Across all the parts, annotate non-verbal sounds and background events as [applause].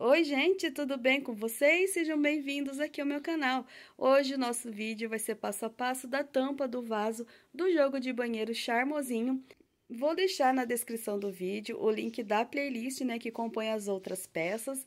Oi gente, tudo bem com vocês? Sejam bem-vindos aqui ao meu canal. Hoje o nosso vídeo vai ser passo a passo da tampa do vaso do jogo de banheiro charmosinho. Vou deixar na descrição do vídeo o link da playlist né, que compõe as outras peças.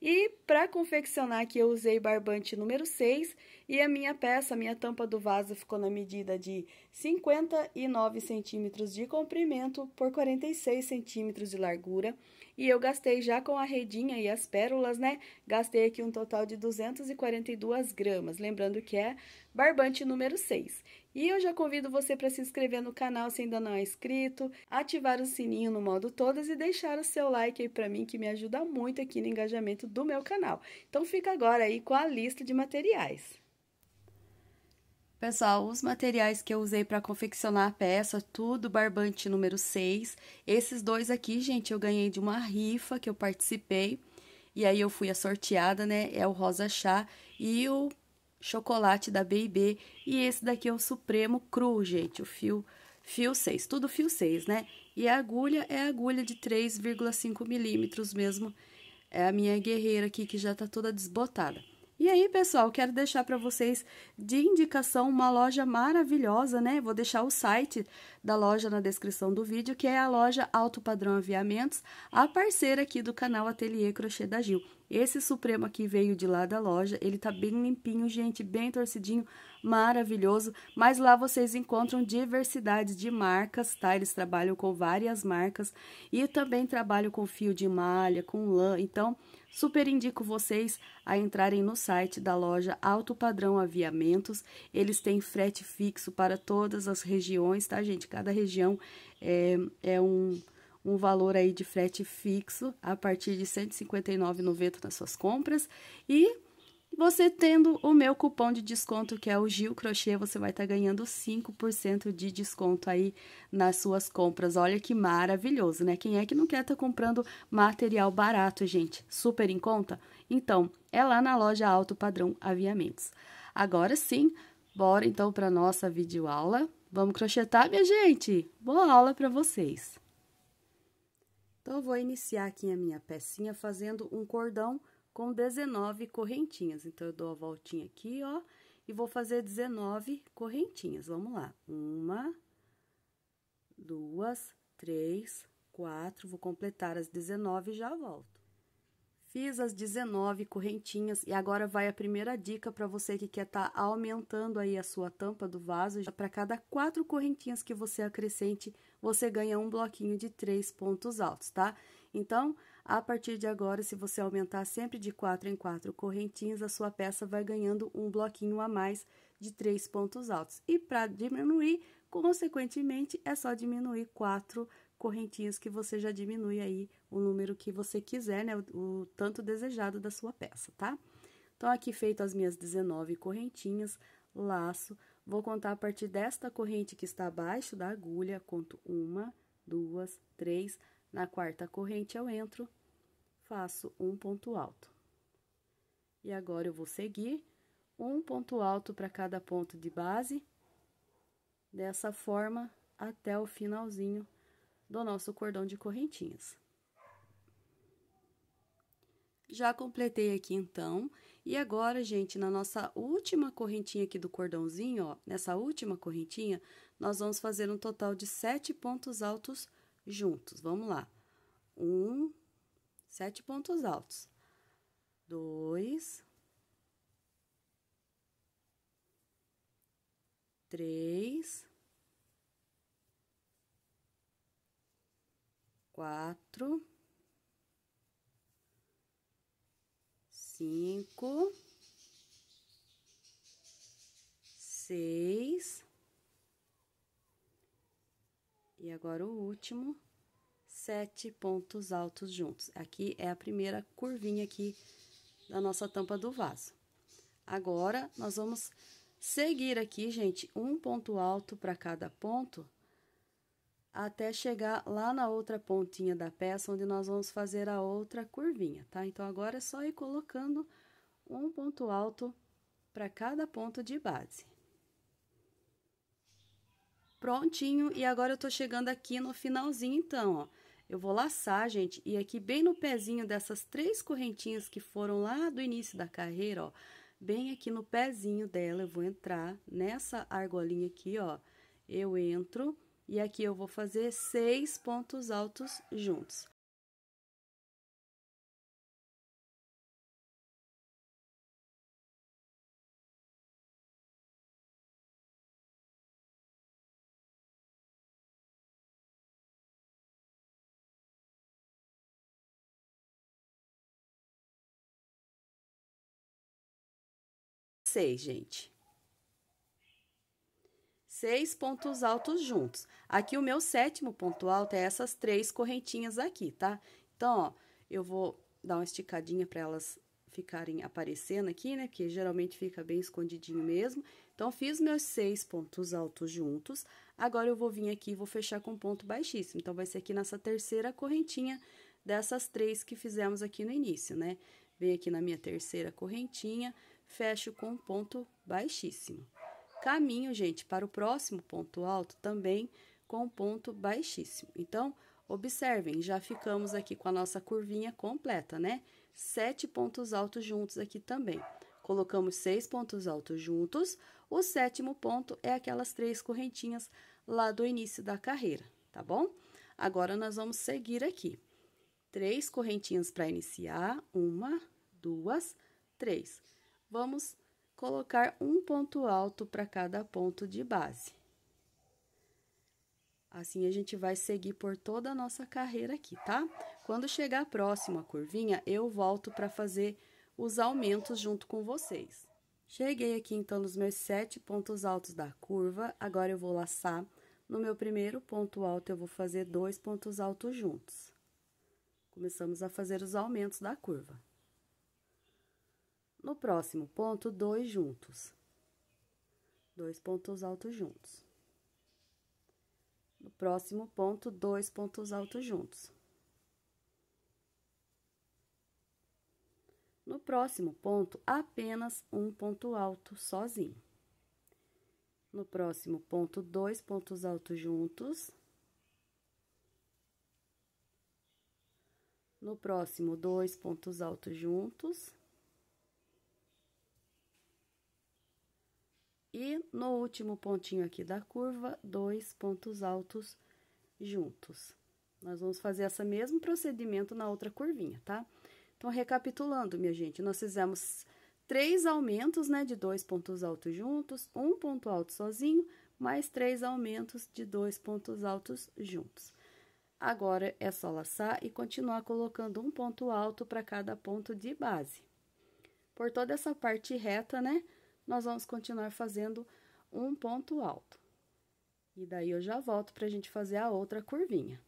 E para confeccionar aqui eu usei barbante número 6 e a minha peça, a minha tampa do vaso ficou na medida de 59 centímetros de comprimento por 46 centímetros de largura. E eu gastei já com a redinha e as pérolas, né? Gastei aqui um total de 242 gramas. Lembrando que é barbante número 6. E eu já convido você para se inscrever no canal se ainda não é inscrito, ativar o sininho no modo todas e deixar o seu like aí para mim que me ajuda muito aqui no engajamento do meu canal. Então fica agora aí com a lista de materiais. Pessoal, os materiais que eu usei para confeccionar a peça, tudo barbante número 6. Esses dois aqui, gente, eu ganhei de uma rifa que eu participei. E aí eu fui a sorteada, né? É o rosa chá e o chocolate da B&B. E esse daqui é o supremo cru, gente, o fio fio 6, tudo fio 6, né? E a agulha é a agulha de 3,5 milímetros mesmo. É a minha guerreira aqui que já tá toda desbotada. E aí, pessoal, quero deixar para vocês de indicação uma loja maravilhosa, né? Vou deixar o site da loja na descrição do vídeo, que é a loja Alto Padrão Aviamentos, a parceira aqui do canal Ateliê Crochê da Gil. Esse Supremo aqui veio de lá da loja, ele tá bem limpinho, gente, bem torcidinho, maravilhoso. Mas lá vocês encontram diversidade de marcas, tá? Eles trabalham com várias marcas e também trabalham com fio de malha, com lã, então... Super indico vocês a entrarem no site da loja Alto Padrão Aviamentos. Eles têm frete fixo para todas as regiões, tá, gente? Cada região é, é um, um valor aí de frete fixo a partir de R$ 159,90 nas suas compras e você tendo o meu cupom de desconto, que é o Gil Crochê, você vai estar tá ganhando 5% de desconto aí nas suas compras. Olha que maravilhoso, né? Quem é que não quer estar tá comprando material barato, gente? Super em conta? Então, é lá na loja Alto Padrão Aviamentos. Agora sim, bora então para nossa videoaula. Vamos crochetar, minha gente? Boa aula para vocês! Então, eu vou iniciar aqui a minha pecinha fazendo um cordão com 19 correntinhas. Então, eu dou a voltinha aqui, ó, e vou fazer 19 correntinhas. Vamos lá. Uma, duas, três, quatro. Vou completar as 19 e já volto. Fiz as 19 correntinhas e agora vai a primeira dica para você que quer estar tá aumentando aí a sua tampa do vaso, para cada quatro correntinhas que você acrescente você ganha um bloquinho de três pontos altos, tá? Então, a partir de agora, se você aumentar sempre de quatro em quatro correntinhas, a sua peça vai ganhando um bloquinho a mais de três pontos altos. E para diminuir, consequentemente, é só diminuir quatro correntinhas que você já diminui aí o número que você quiser, né? O, o tanto desejado da sua peça, tá? Então, aqui feito as minhas 19 correntinhas, laço, Vou contar a partir desta corrente que está abaixo da agulha, conto uma, duas, três. Na quarta corrente eu entro, faço um ponto alto. E agora eu vou seguir um ponto alto para cada ponto de base, dessa forma até o finalzinho do nosso cordão de correntinhas. Já completei aqui então e agora, gente, na nossa última correntinha aqui do cordãozinho, ó, nessa última correntinha, nós vamos fazer um total de sete pontos altos juntos. Vamos lá. Um, sete pontos altos. Dois. Três. Quatro. cinco, seis, e agora o último, sete pontos altos juntos. Aqui é a primeira curvinha aqui da nossa tampa do vaso. Agora, nós vamos seguir aqui, gente, um ponto alto para cada ponto, até chegar lá na outra pontinha da peça, onde nós vamos fazer a outra curvinha, tá? Então, agora é só ir colocando um ponto alto para cada ponto de base. Prontinho, e agora eu tô chegando aqui no finalzinho, então, ó. Eu vou laçar, gente, e aqui bem no pezinho dessas três correntinhas que foram lá do início da carreira, ó, bem aqui no pezinho dela, eu vou entrar nessa argolinha aqui, ó, eu entro e aqui eu vou fazer seis pontos altos juntos. seis, gente seis pontos altos juntos. Aqui o meu sétimo ponto alto é essas três correntinhas aqui, tá? Então, ó, eu vou dar uma esticadinha para elas ficarem aparecendo aqui, né? Porque geralmente fica bem escondidinho mesmo. Então, fiz meus seis pontos altos juntos. Agora, eu vou vir aqui e vou fechar com ponto baixíssimo. Então, vai ser aqui nessa terceira correntinha dessas três que fizemos aqui no início, né? Venho aqui na minha terceira correntinha, fecho com ponto baixíssimo. Caminho, gente, para o próximo ponto alto também com ponto baixíssimo. Então, observem, já ficamos aqui com a nossa curvinha completa, né? Sete pontos altos juntos aqui também. Colocamos seis pontos altos juntos. O sétimo ponto é aquelas três correntinhas lá do início da carreira, tá bom? Agora, nós vamos seguir aqui. Três correntinhas para iniciar. Uma, duas, três. Vamos colocar um ponto alto para cada ponto de base. Assim, a gente vai seguir por toda a nossa carreira aqui, tá? Quando chegar próximo à curvinha, eu volto para fazer os aumentos junto com vocês. Cheguei aqui, então, nos meus sete pontos altos da curva. Agora, eu vou laçar. No meu primeiro ponto alto, eu vou fazer dois pontos altos juntos. Começamos a fazer os aumentos da curva. No próximo ponto, dois juntos. Dois pontos altos juntos. No próximo ponto, dois pontos altos juntos. No próximo ponto, apenas um ponto alto sozinho. No próximo ponto, dois pontos altos juntos. No próximo, dois pontos altos juntos. E no último pontinho aqui da curva, dois pontos altos juntos. Nós vamos fazer esse mesmo procedimento na outra curvinha, tá? Então, recapitulando, minha gente, nós fizemos três aumentos, né, de dois pontos altos juntos, um ponto alto sozinho, mais três aumentos de dois pontos altos juntos. Agora, é só laçar e continuar colocando um ponto alto para cada ponto de base. Por toda essa parte reta, né, nós vamos continuar fazendo um ponto alto. E daí eu já volto para a gente fazer a outra curvinha.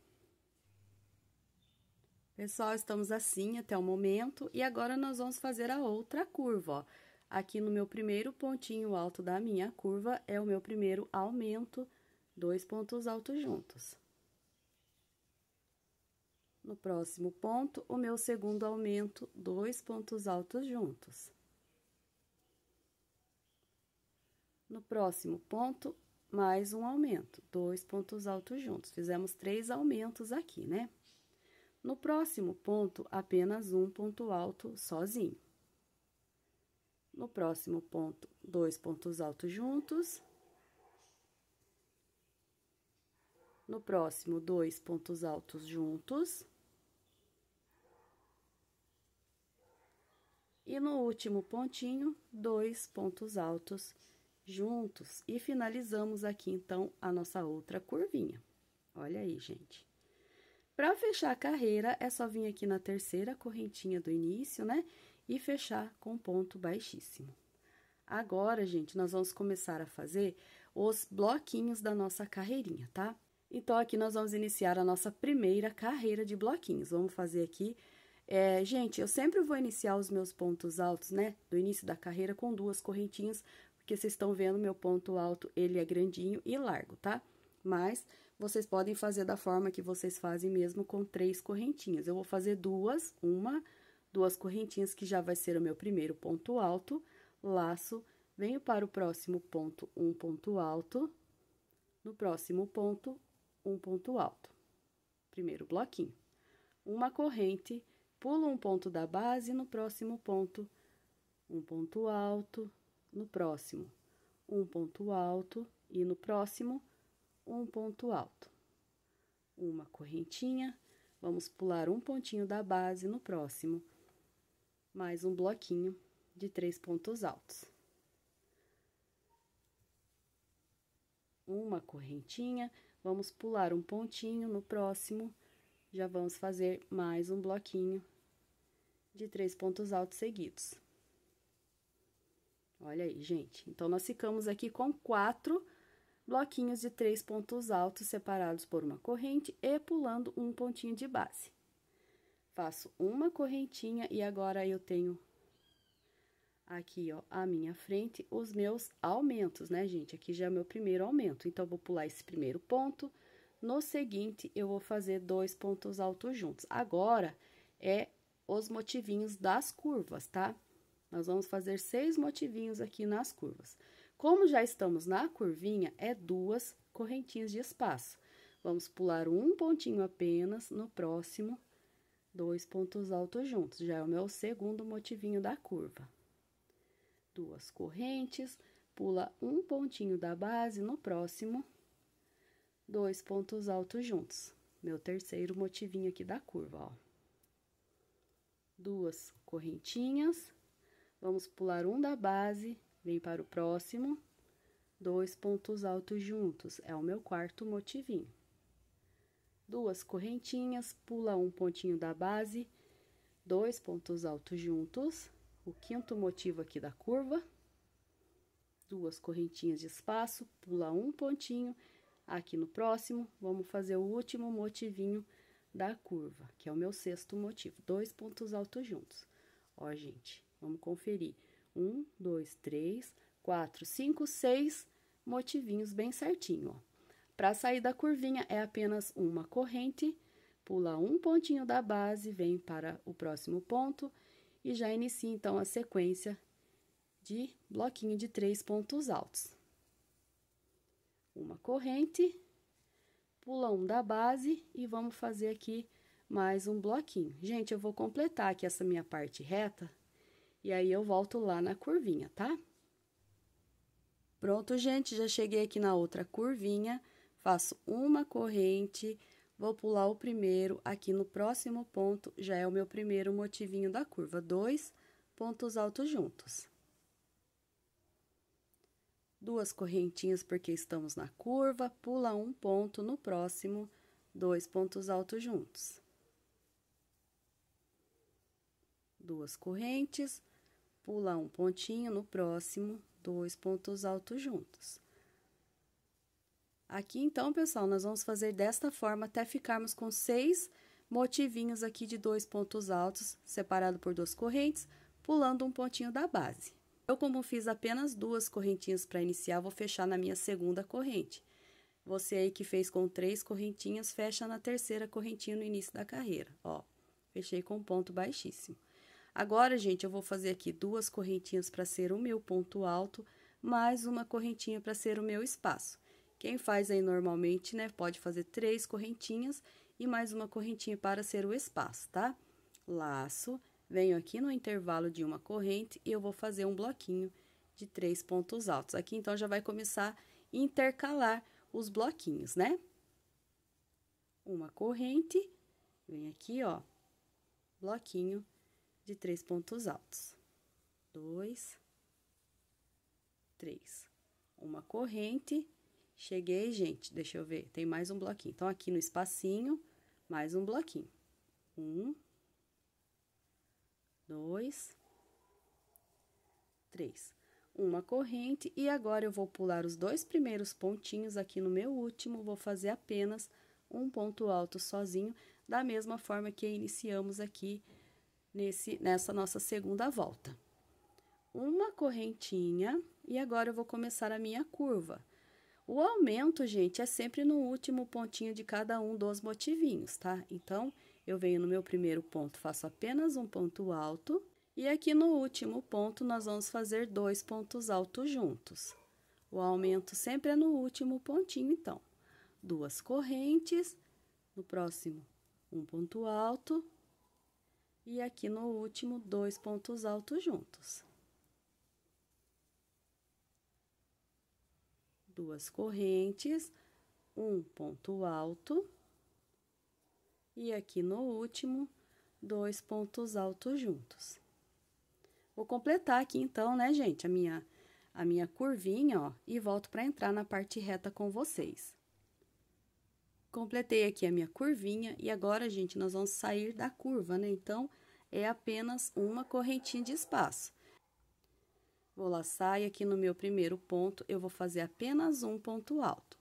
Pessoal, estamos assim até o momento, e agora nós vamos fazer a outra curva, ó. Aqui no meu primeiro pontinho alto da minha curva, é o meu primeiro aumento, dois pontos altos juntos. No próximo ponto, o meu segundo aumento, dois pontos altos juntos. No próximo ponto, mais um aumento, dois pontos altos juntos. Fizemos três aumentos aqui, né? No próximo ponto, apenas um ponto alto sozinho. No próximo ponto, dois pontos altos juntos. No próximo, dois pontos altos juntos. E no último pontinho, dois pontos altos juntos juntos e finalizamos aqui então a nossa outra curvinha. Olha aí, gente. Para fechar a carreira, é só vir aqui na terceira correntinha do início, né? E fechar com ponto baixíssimo. Agora, gente, nós vamos começar a fazer os bloquinhos da nossa carreirinha, tá? Então, aqui nós vamos iniciar a nossa primeira carreira de bloquinhos. Vamos fazer aqui é, gente, eu sempre vou iniciar os meus pontos altos, né, do início da carreira com duas correntinhas porque vocês estão vendo meu ponto alto, ele é grandinho e largo, tá? Mas, vocês podem fazer da forma que vocês fazem mesmo com três correntinhas. Eu vou fazer duas, uma, duas correntinhas, que já vai ser o meu primeiro ponto alto, laço, venho para o próximo ponto, um ponto alto, no próximo ponto, um ponto alto. Primeiro bloquinho. Uma corrente, pulo um ponto da base, no próximo ponto, um ponto alto, no próximo, um ponto alto e no próximo, um ponto alto. Uma correntinha, vamos pular um pontinho da base no próximo, mais um bloquinho de três pontos altos. Uma correntinha, vamos pular um pontinho no próximo, já vamos fazer mais um bloquinho de três pontos altos seguidos. Olha aí, gente. Então, nós ficamos aqui com quatro bloquinhos de três pontos altos separados por uma corrente e pulando um pontinho de base. Faço uma correntinha e agora eu tenho aqui, ó, à minha frente, os meus aumentos, né, gente? Aqui já é o meu primeiro aumento. Então, vou pular esse primeiro ponto. No seguinte, eu vou fazer dois pontos altos juntos. Agora, é os motivinhos das curvas, tá? Tá? Nós vamos fazer seis motivinhos aqui nas curvas. Como já estamos na curvinha, é duas correntinhas de espaço. Vamos pular um pontinho apenas no próximo, dois pontos altos juntos. Já é o meu segundo motivinho da curva. Duas correntes, pula um pontinho da base no próximo, dois pontos altos juntos. Meu terceiro motivinho aqui da curva, ó. Duas correntinhas, Vamos pular um da base, vem para o próximo, dois pontos altos juntos, é o meu quarto motivinho. Duas correntinhas, pula um pontinho da base, dois pontos altos juntos, o quinto motivo aqui da curva, duas correntinhas de espaço, pula um pontinho, aqui no próximo, vamos fazer o último motivinho da curva, que é o meu sexto motivo, dois pontos altos juntos. Ó, gente, Vamos conferir. Um, dois, três, quatro, cinco, seis motivinhos bem certinho, ó. Para sair da curvinha, é apenas uma corrente, pula um pontinho da base, vem para o próximo ponto e já inicia, então, a sequência de bloquinho de três pontos altos. Uma corrente, pula um da base e vamos fazer aqui mais um bloquinho. Gente, eu vou completar aqui essa minha parte reta e aí eu volto lá na curvinha, tá? Pronto, gente, já cheguei aqui na outra curvinha, faço uma corrente, vou pular o primeiro, aqui no próximo ponto já é o meu primeiro motivinho da curva, dois pontos altos juntos. Duas correntinhas porque estamos na curva, pula um ponto no próximo, dois pontos altos juntos. Duas correntes, pular um pontinho no próximo, dois pontos altos juntos. Aqui, então, pessoal, nós vamos fazer desta forma até ficarmos com seis motivinhos aqui de dois pontos altos, separado por duas correntes, pulando um pontinho da base. Eu, como fiz apenas duas correntinhas para iniciar, vou fechar na minha segunda corrente. Você aí que fez com três correntinhas, fecha na terceira correntinha no início da carreira, ó. Fechei com ponto baixíssimo. Agora, gente, eu vou fazer aqui duas correntinhas para ser o meu ponto alto, mais uma correntinha para ser o meu espaço. Quem faz aí normalmente, né, pode fazer três correntinhas e mais uma correntinha para ser o espaço, tá? Laço, venho aqui no intervalo de uma corrente e eu vou fazer um bloquinho de três pontos altos. Aqui, então, já vai começar a intercalar os bloquinhos, né? Uma corrente, vem aqui, ó, bloquinho de três pontos altos. Dois, três. Uma corrente. Cheguei, gente, deixa eu ver, tem mais um bloquinho. Então, aqui no espacinho, mais um bloquinho. Um, dois, três. Uma corrente, e agora eu vou pular os dois primeiros pontinhos aqui no meu último, vou fazer apenas um ponto alto sozinho, da mesma forma que iniciamos aqui nesse, nessa nossa segunda volta. Uma correntinha e agora eu vou começar a minha curva. O aumento, gente, é sempre no último pontinho de cada um dos motivinhos, tá? Então, eu venho no meu primeiro ponto, faço apenas um ponto alto. E aqui no último ponto, nós vamos fazer dois pontos altos juntos. O aumento sempre é no último pontinho, então. Duas correntes, no próximo, um ponto alto, e aqui no último, dois pontos altos juntos. Duas correntes, um ponto alto. E aqui no último, dois pontos altos juntos. Vou completar aqui então, né, gente, a minha, a minha curvinha, ó, e volto para entrar na parte reta com vocês. Completei aqui a minha curvinha e agora, gente, nós vamos sair da curva, né? Então, é apenas uma correntinha de espaço. Vou laçar e aqui no meu primeiro ponto eu vou fazer apenas um ponto alto.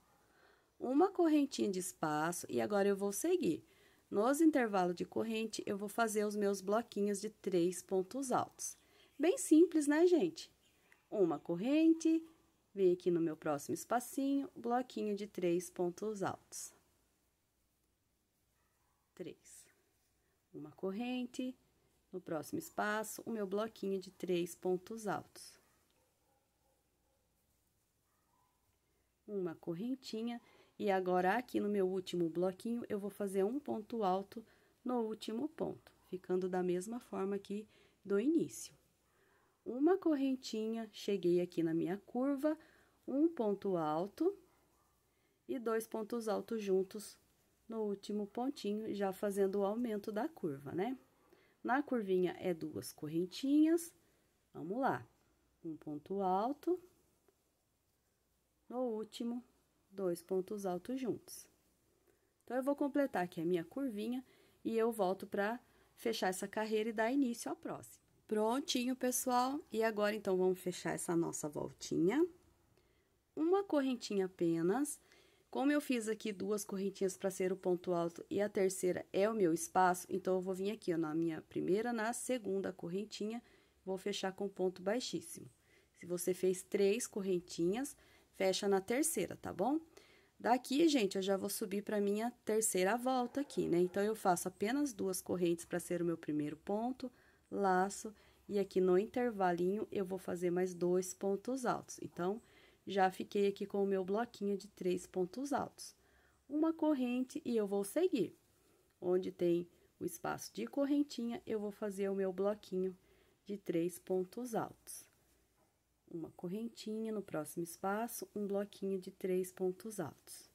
Uma correntinha de espaço e agora eu vou seguir. Nos intervalos de corrente, eu vou fazer os meus bloquinhos de três pontos altos. Bem simples, né, gente? Uma corrente, vem aqui no meu próximo espacinho, bloquinho de três pontos altos. uma corrente, no próximo espaço, o meu bloquinho de três pontos altos. Uma correntinha, e agora aqui no meu último bloquinho, eu vou fazer um ponto alto no último ponto, ficando da mesma forma aqui do início. Uma correntinha, cheguei aqui na minha curva, um ponto alto e dois pontos altos juntos no último pontinho, já fazendo o aumento da curva, né? Na curvinha é duas correntinhas, vamos lá, um ponto alto, no último, dois pontos altos juntos. Então, eu vou completar aqui a minha curvinha e eu volto para fechar essa carreira e dar início à próxima. Prontinho, pessoal. E agora, então, vamos fechar essa nossa voltinha. Uma correntinha apenas como eu fiz aqui duas correntinhas para ser o ponto alto e a terceira é o meu espaço, então eu vou vir aqui ó, na minha primeira, na segunda correntinha, vou fechar com ponto baixíssimo. Se você fez três correntinhas, fecha na terceira, tá bom? Daqui, gente, eu já vou subir para minha terceira volta aqui, né? Então, eu faço apenas duas correntes para ser o meu primeiro ponto, laço, e aqui no intervalinho eu vou fazer mais dois pontos altos. Então, já fiquei aqui com o meu bloquinho de três pontos altos. Uma corrente e eu vou seguir. Onde tem o espaço de correntinha, eu vou fazer o meu bloquinho de três pontos altos. Uma correntinha no próximo espaço, um bloquinho de três pontos altos.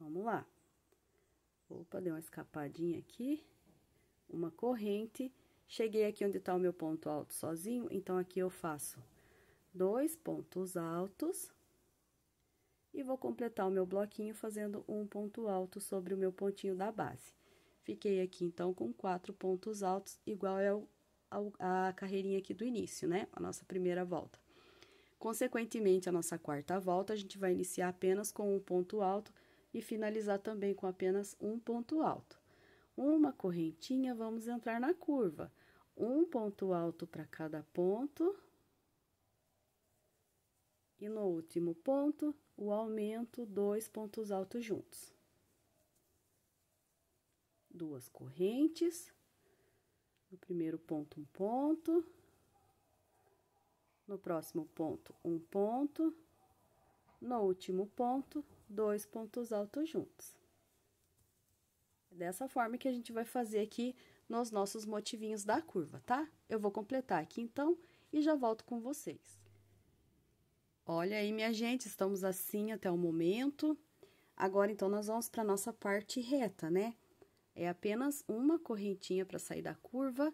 Vamos lá. Opa, deu uma escapadinha aqui. Uma corrente. Cheguei aqui onde está o meu ponto alto sozinho, então aqui eu faço dois pontos altos e vou completar o meu bloquinho fazendo um ponto alto sobre o meu pontinho da base. Fiquei aqui, então, com quatro pontos altos, igual é a carreirinha aqui do início, né? A nossa primeira volta. Consequentemente, a nossa quarta volta, a gente vai iniciar apenas com um ponto alto e finalizar também com apenas um ponto alto. Uma correntinha, vamos entrar na curva. Um ponto alto para cada ponto e no último ponto, o aumento, dois pontos altos juntos. Duas correntes. No primeiro ponto, um ponto. No próximo ponto, um ponto. No último ponto, dois pontos altos juntos. É dessa forma que a gente vai fazer aqui nos nossos motivinhos da curva, tá? Eu vou completar aqui então e já volto com vocês. Olha aí, minha gente, estamos assim até o momento. Agora, então, nós vamos para a nossa parte reta, né? É apenas uma correntinha para sair da curva.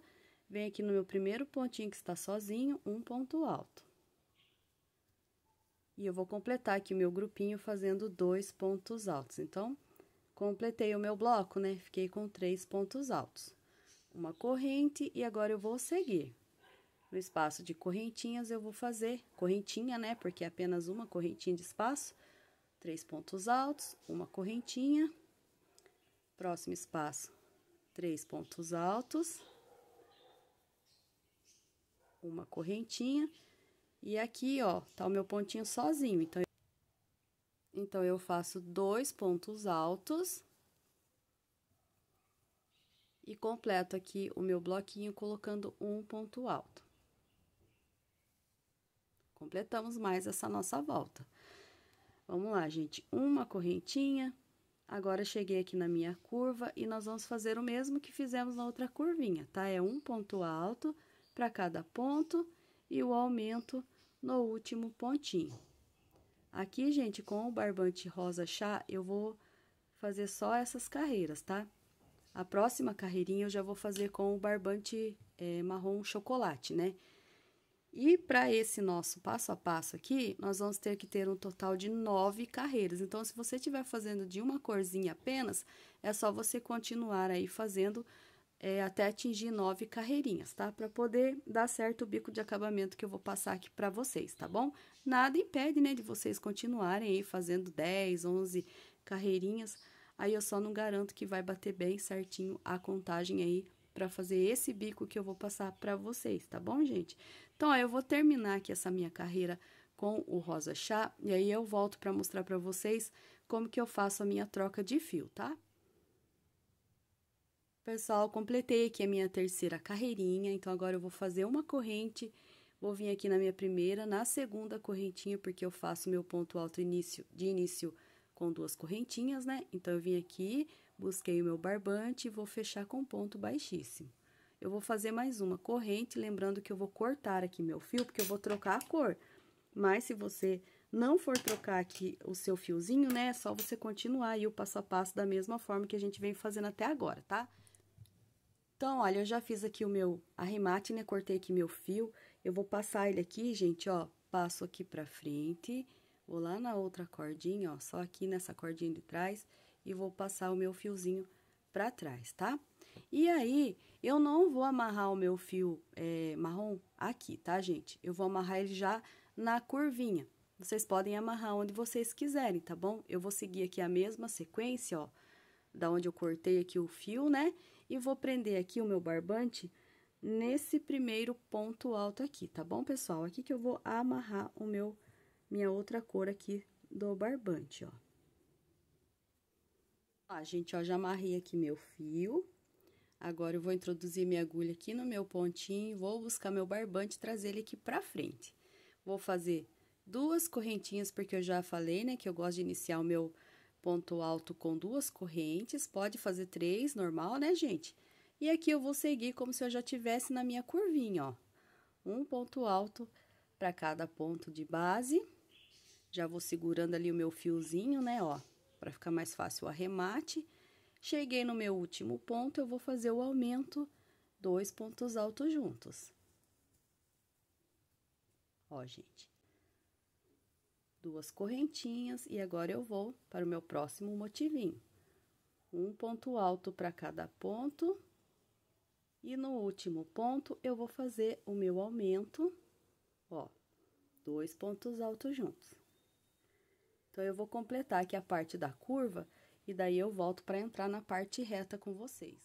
Vem aqui no meu primeiro pontinho que está sozinho, um ponto alto. E eu vou completar aqui o meu grupinho fazendo dois pontos altos. Então, completei o meu bloco, né? Fiquei com três pontos altos. Uma corrente e agora eu vou seguir. No espaço de correntinhas, eu vou fazer correntinha, né? Porque é apenas uma correntinha de espaço. Três pontos altos, uma correntinha. Próximo espaço, três pontos altos. Uma correntinha. E aqui, ó, tá o meu pontinho sozinho. Então, então eu faço dois pontos altos. E completo aqui o meu bloquinho colocando um ponto alto. Completamos mais essa nossa volta. Vamos lá, gente. Uma correntinha. Agora, cheguei aqui na minha curva e nós vamos fazer o mesmo que fizemos na outra curvinha, tá? É um ponto alto para cada ponto e o aumento no último pontinho. Aqui, gente, com o barbante rosa chá, eu vou fazer só essas carreiras, tá? A próxima carreirinha eu já vou fazer com o barbante é, marrom chocolate, né? E para esse nosso passo a passo aqui, nós vamos ter que ter um total de nove carreiras. Então, se você estiver fazendo de uma corzinha apenas, é só você continuar aí fazendo é, até atingir nove carreirinhas, tá? Para poder dar certo o bico de acabamento que eu vou passar aqui para vocês, tá bom? Nada impede, né, de vocês continuarem aí fazendo 10, 11 carreirinhas. Aí, eu só não garanto que vai bater bem certinho a contagem aí para fazer esse bico que eu vou passar para vocês, tá bom, gente? Então, ó, eu vou terminar aqui essa minha carreira com o rosa chá, e aí eu volto para mostrar para vocês como que eu faço a minha troca de fio, tá? Pessoal, completei aqui a minha terceira carreirinha, então agora eu vou fazer uma corrente, vou vir aqui na minha primeira, na segunda correntinha, porque eu faço meu ponto alto início de início com duas correntinhas, né? Então, eu vim aqui, Busquei o meu barbante e vou fechar com ponto baixíssimo. Eu vou fazer mais uma corrente, lembrando que eu vou cortar aqui meu fio, porque eu vou trocar a cor. Mas se você não for trocar aqui o seu fiozinho, né, é só você continuar aí o passo a passo da mesma forma que a gente vem fazendo até agora, tá? Então, olha, eu já fiz aqui o meu arremate, né, cortei aqui meu fio. Eu vou passar ele aqui, gente, ó, passo aqui pra frente, vou lá na outra cordinha, ó, só aqui nessa cordinha de trás e vou passar o meu fiozinho para trás, tá? E aí, eu não vou amarrar o meu fio é, marrom aqui, tá, gente? Eu vou amarrar ele já na curvinha. Vocês podem amarrar onde vocês quiserem, tá bom? Eu vou seguir aqui a mesma sequência, ó, da onde eu cortei aqui o fio, né? E vou prender aqui o meu barbante nesse primeiro ponto alto aqui, tá bom, pessoal? Aqui que eu vou amarrar o meu, minha outra cor aqui do barbante, ó. Ó, ah, gente, ó, já amarrei aqui meu fio. Agora, eu vou introduzir minha agulha aqui no meu pontinho, vou buscar meu barbante e trazer ele aqui pra frente. Vou fazer duas correntinhas, porque eu já falei, né, que eu gosto de iniciar o meu ponto alto com duas correntes. Pode fazer três, normal, né, gente? E aqui eu vou seguir como se eu já tivesse na minha curvinha, ó. Um ponto alto para cada ponto de base. Já vou segurando ali o meu fiozinho, né, ó para ficar mais fácil o arremate. Cheguei no meu último ponto, eu vou fazer o aumento, dois pontos altos juntos. Ó, gente. Duas correntinhas e agora eu vou para o meu próximo motivinho. Um ponto alto para cada ponto. E no último ponto, eu vou fazer o meu aumento, ó, dois pontos altos juntos. Então, eu vou completar aqui a parte da curva e daí eu volto para entrar na parte reta com vocês.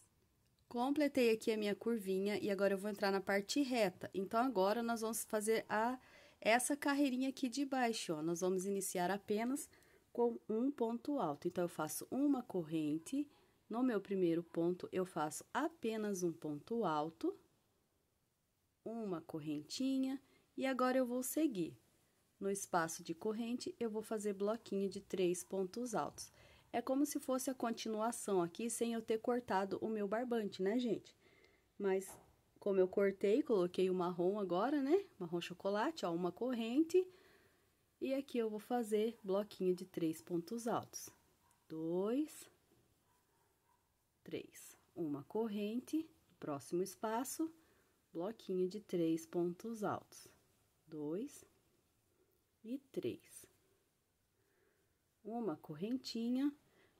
Completei aqui a minha curvinha e agora eu vou entrar na parte reta. Então, agora nós vamos fazer a essa carreirinha aqui de baixo, ó. Nós vamos iniciar apenas com um ponto alto. Então, eu faço uma corrente, no meu primeiro ponto, eu faço apenas um ponto alto, uma correntinha, e agora eu vou seguir. No espaço de corrente, eu vou fazer bloquinho de três pontos altos. É como se fosse a continuação aqui, sem eu ter cortado o meu barbante, né, gente? Mas, como eu cortei, coloquei o marrom agora, né? Marrom chocolate, ó, uma corrente. E aqui eu vou fazer bloquinho de três pontos altos. Dois, três. Uma corrente, próximo espaço, bloquinho de três pontos altos. Dois, três e três. Uma correntinha,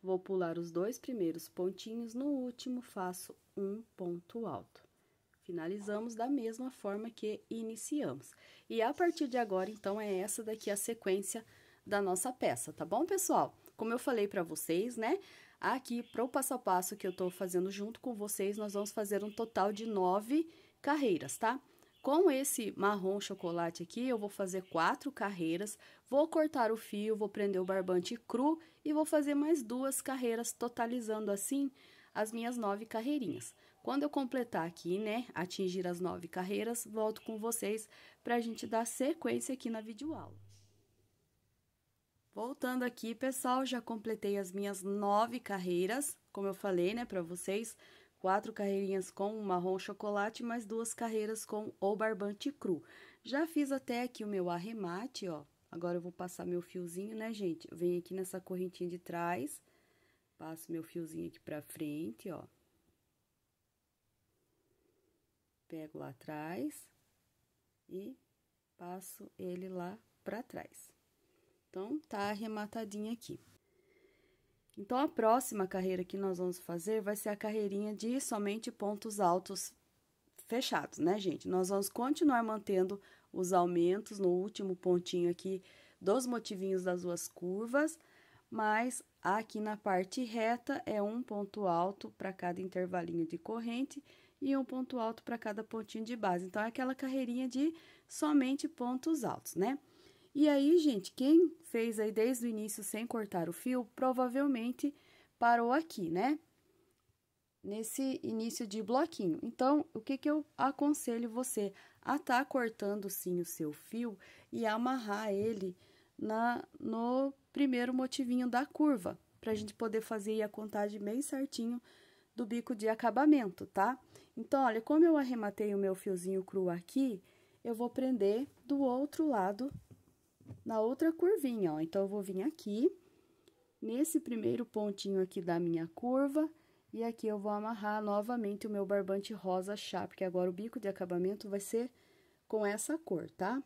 vou pular os dois primeiros pontinhos, no último faço um ponto alto. Finalizamos da mesma forma que iniciamos. E a partir de agora, então, é essa daqui a sequência da nossa peça, tá bom, pessoal? Como eu falei para vocês, né? Aqui, pro passo a passo que eu tô fazendo junto com vocês, nós vamos fazer um total de nove carreiras, tá? Tá? Com esse marrom chocolate aqui, eu vou fazer quatro carreiras, vou cortar o fio, vou prender o barbante cru e vou fazer mais duas carreiras, totalizando assim as minhas nove carreirinhas. Quando eu completar aqui, né, atingir as nove carreiras, volto com vocês para a gente dar sequência aqui na videoaula. Voltando aqui, pessoal, já completei as minhas nove carreiras, como eu falei, né, para vocês, quatro carreirinhas com marrom chocolate, mais duas carreiras com o barbante cru. Já fiz até aqui o meu arremate, ó. Agora eu vou passar meu fiozinho, né, gente? Eu venho aqui nessa correntinha de trás, passo meu fiozinho aqui pra frente, ó. Pego lá atrás e passo ele lá pra trás. Então, tá arrematadinho aqui. Então, a próxima carreira que nós vamos fazer vai ser a carreirinha de somente pontos altos fechados, né, gente? Nós vamos continuar mantendo os aumentos no último pontinho aqui dos motivinhos das duas curvas, mas aqui na parte reta é um ponto alto para cada intervalinho de corrente e um ponto alto para cada pontinho de base. Então, é aquela carreirinha de somente pontos altos, né? E aí, gente, quem fez aí desde o início sem cortar o fio, provavelmente parou aqui, né? Nesse início de bloquinho. Então, o que, que eu aconselho você? A tá cortando, sim, o seu fio e amarrar ele na no primeiro motivinho da curva, para a gente poder fazer a contagem bem certinho do bico de acabamento, tá? Então, olha, como eu arrematei o meu fiozinho cru aqui, eu vou prender do outro lado na outra curvinha, ó. Então, eu vou vir aqui, nesse primeiro pontinho aqui da minha curva, e aqui eu vou amarrar novamente o meu barbante rosa chá, porque agora o bico de acabamento vai ser com essa cor, tá?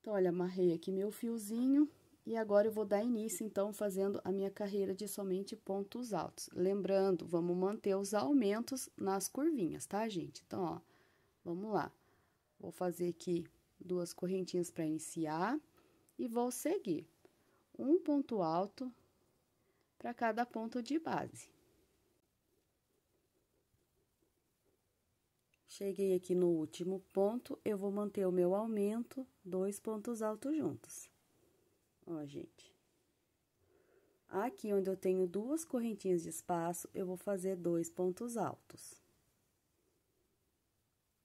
Então, olha, amarrei aqui meu fiozinho, e agora eu vou dar início, então, fazendo a minha carreira de somente pontos altos. Lembrando, vamos manter os aumentos nas curvinhas, tá, gente? Então, ó, vamos lá. Vou fazer aqui duas correntinhas para iniciar e vou seguir um ponto alto para cada ponto de base. Cheguei aqui no último ponto, eu vou manter o meu aumento, dois pontos altos juntos. Ó, gente. Aqui onde eu tenho duas correntinhas de espaço, eu vou fazer dois pontos altos.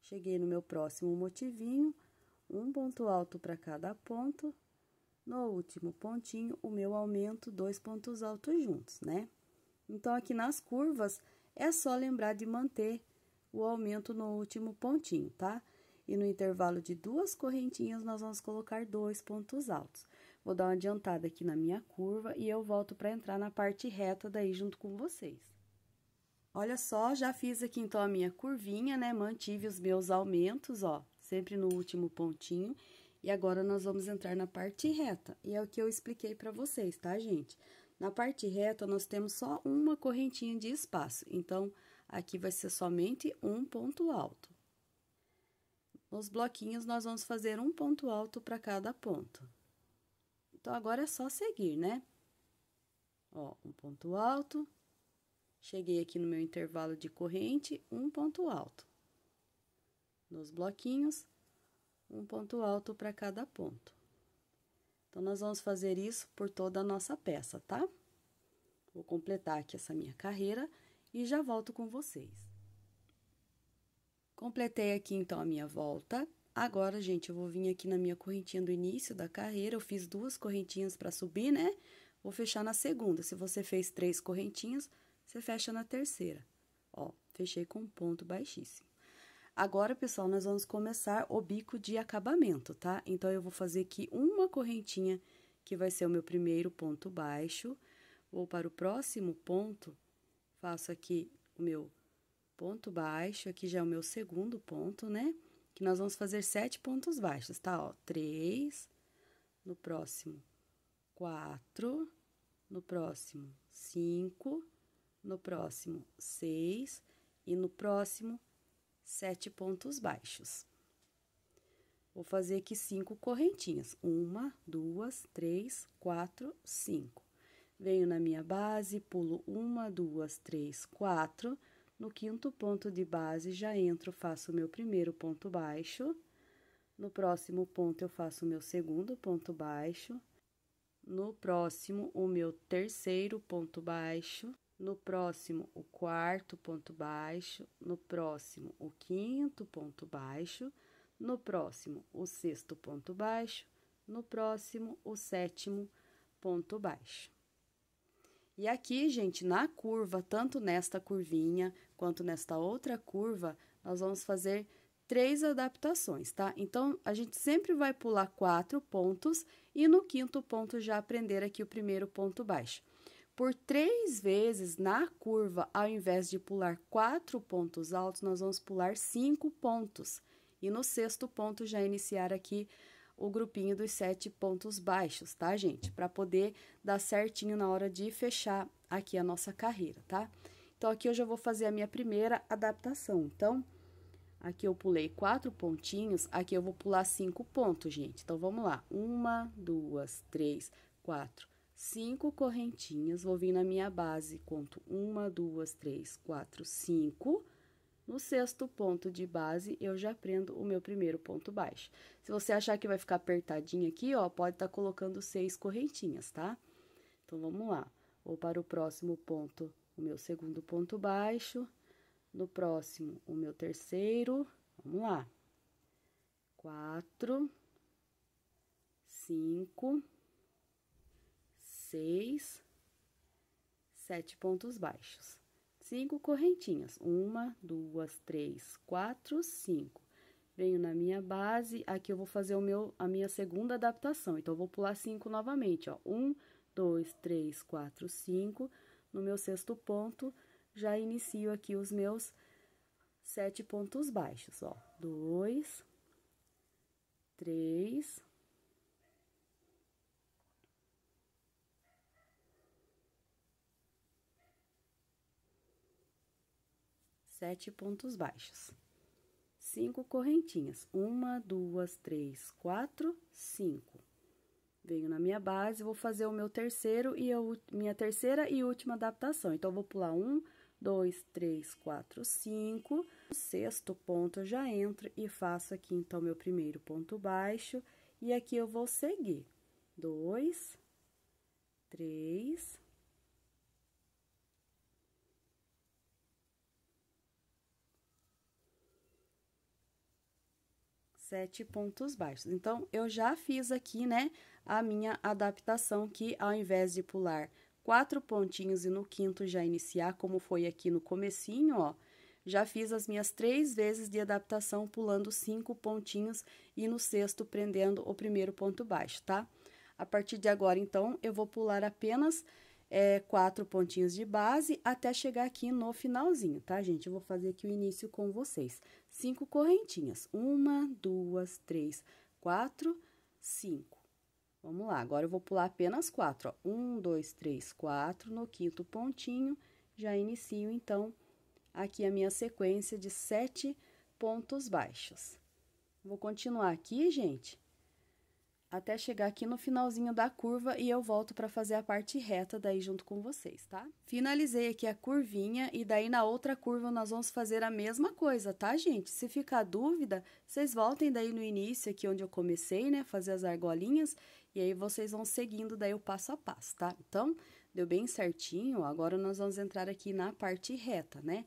Cheguei no meu próximo motivinho, um ponto alto para cada ponto. No último pontinho, o meu aumento dois pontos altos juntos, né? Então, aqui nas curvas, é só lembrar de manter o aumento no último pontinho, tá? E no intervalo de duas correntinhas, nós vamos colocar dois pontos altos. Vou dar uma adiantada aqui na minha curva e eu volto para entrar na parte reta daí junto com vocês. Olha só, já fiz aqui então a minha curvinha, né? Mantive os meus aumentos, ó sempre no último pontinho. E agora, nós vamos entrar na parte reta, e é o que eu expliquei para vocês, tá, gente? Na parte reta, nós temos só uma correntinha de espaço, então, aqui vai ser somente um ponto alto. Nos bloquinhos, nós vamos fazer um ponto alto para cada ponto. Então, agora é só seguir, né? Ó, um ponto alto, cheguei aqui no meu intervalo de corrente, um ponto alto nos bloquinhos, um ponto alto para cada ponto. Então, nós vamos fazer isso por toda a nossa peça, tá? Vou completar aqui essa minha carreira e já volto com vocês. Completei aqui, então, a minha volta. Agora, gente, eu vou vir aqui na minha correntinha do início da carreira. Eu fiz duas correntinhas para subir, né? Vou fechar na segunda. Se você fez três correntinhas, você fecha na terceira. Ó, fechei com um ponto baixíssimo. Agora, pessoal, nós vamos começar o bico de acabamento, tá? Então, eu vou fazer aqui uma correntinha, que vai ser o meu primeiro ponto baixo. Vou para o próximo ponto, faço aqui o meu ponto baixo, aqui já é o meu segundo ponto, né? Que nós vamos fazer sete pontos baixos, tá? Ó, três, no próximo, quatro, no próximo, cinco, no próximo, seis, e no próximo, sete pontos baixos. Vou fazer aqui cinco correntinhas. Uma, duas, três, quatro, cinco. Venho na minha base, pulo uma, duas, três, quatro. No quinto ponto de base, já entro, faço o meu primeiro ponto baixo. No próximo ponto, eu faço o meu segundo ponto baixo. No próximo, o meu terceiro ponto baixo no próximo o quarto ponto baixo, no próximo o quinto ponto baixo, no próximo o sexto ponto baixo, no próximo o sétimo ponto baixo. E aqui, gente, na curva, tanto nesta curvinha quanto nesta outra curva, nós vamos fazer três adaptações, tá? Então, a gente sempre vai pular quatro pontos e no quinto ponto já aprender aqui o primeiro ponto baixo por três vezes na curva, ao invés de pular quatro pontos altos, nós vamos pular cinco pontos. E no sexto ponto, já iniciar aqui o grupinho dos sete pontos baixos, tá, gente? Para poder dar certinho na hora de fechar aqui a nossa carreira, tá? Então, aqui eu já vou fazer a minha primeira adaptação. Então, aqui eu pulei quatro pontinhos, aqui eu vou pular cinco pontos, gente. Então, vamos lá. Uma, duas, três, quatro, cinco correntinhas, vou vir na minha base, conto uma, duas, três, quatro, cinco. No sexto ponto de base, eu já prendo o meu primeiro ponto baixo. Se você achar que vai ficar apertadinho aqui, ó, pode estar tá colocando seis correntinhas, tá? Então, vamos lá. Vou para o próximo ponto, o meu segundo ponto baixo. No próximo, o meu terceiro. Vamos lá. Quatro. Cinco seis, sete pontos baixos. Cinco correntinhas. Uma, duas, três, quatro, cinco. Venho na minha base, aqui eu vou fazer o meu, a minha segunda adaptação. Então, eu vou pular cinco novamente, ó. Um, dois, três, quatro, cinco. No meu sexto ponto, já inicio aqui os meus sete pontos baixos, ó. Dois, três, sete pontos baixos. Cinco correntinhas. Uma, duas, três, quatro, cinco. Venho na minha base, vou fazer o meu terceiro e a minha terceira e última adaptação. Então, vou pular um, dois, três, quatro, cinco. O sexto ponto, eu já entro e faço aqui, então, meu primeiro ponto baixo. E aqui, eu vou seguir. Dois, três, sete pontos baixos. Então, eu já fiz aqui, né, a minha adaptação, que ao invés de pular quatro pontinhos e no quinto já iniciar, como foi aqui no comecinho, ó, já fiz as minhas três vezes de adaptação pulando cinco pontinhos e no sexto prendendo o primeiro ponto baixo, tá? A partir de agora, então, eu vou pular apenas é, quatro pontinhos de base até chegar aqui no finalzinho, tá, gente? Eu vou fazer aqui o início com vocês. Cinco correntinhas. Uma, duas, três, quatro, cinco. Vamos lá, agora eu vou pular apenas quatro, ó. Um, dois, três, quatro, no quinto pontinho, já inicio, então, aqui a minha sequência de sete pontos baixos. Vou continuar aqui, gente, até chegar aqui no finalzinho da curva e eu volto para fazer a parte reta daí junto com vocês, tá? Finalizei aqui a curvinha e daí na outra curva nós vamos fazer a mesma coisa, tá, gente? Se ficar dúvida, vocês voltem daí no início aqui onde eu comecei, né, fazer as argolinhas, e aí vocês vão seguindo daí o passo a passo, tá? Então, deu bem certinho, agora nós vamos entrar aqui na parte reta, né?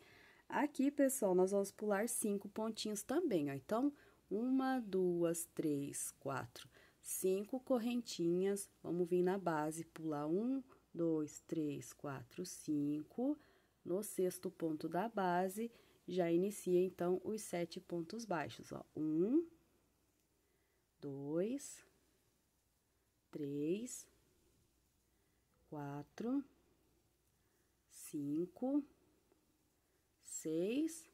Aqui, pessoal, nós vamos pular cinco pontinhos também, ó, então... Uma, duas, três, quatro, cinco correntinhas. Vamos vir na base, pular um, dois, três, quatro, cinco. No sexto ponto da base, já inicia, então, os sete pontos baixos, ó. Um, dois, três, quatro, cinco, seis,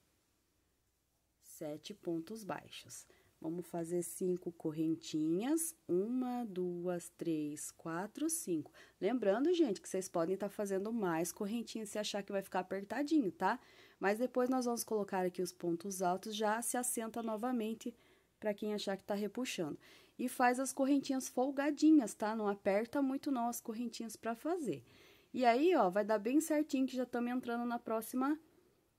sete pontos baixos. Vamos fazer cinco correntinhas. Uma, duas, três, quatro, cinco. Lembrando, gente, que vocês podem estar tá fazendo mais correntinhas se achar que vai ficar apertadinho, tá? Mas depois nós vamos colocar aqui os pontos altos, já se assenta novamente para quem achar que tá repuxando. E faz as correntinhas folgadinhas, tá? Não aperta muito não as correntinhas para fazer. E aí, ó, vai dar bem certinho que já estamos entrando na próxima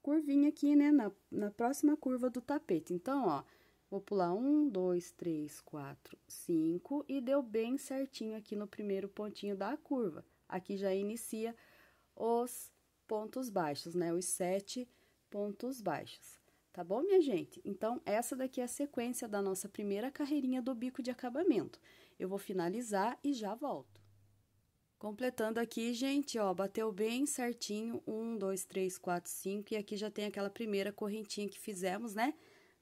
curvinha aqui, né? Na, na próxima curva do tapete. Então, ó Vou pular um, dois, três, quatro, cinco, e deu bem certinho aqui no primeiro pontinho da curva. Aqui já inicia os pontos baixos, né? Os sete pontos baixos. Tá bom, minha gente? Então, essa daqui é a sequência da nossa primeira carreirinha do bico de acabamento. Eu vou finalizar e já volto. Completando aqui, gente, ó, bateu bem certinho, um, dois, três, quatro, cinco, e aqui já tem aquela primeira correntinha que fizemos, né?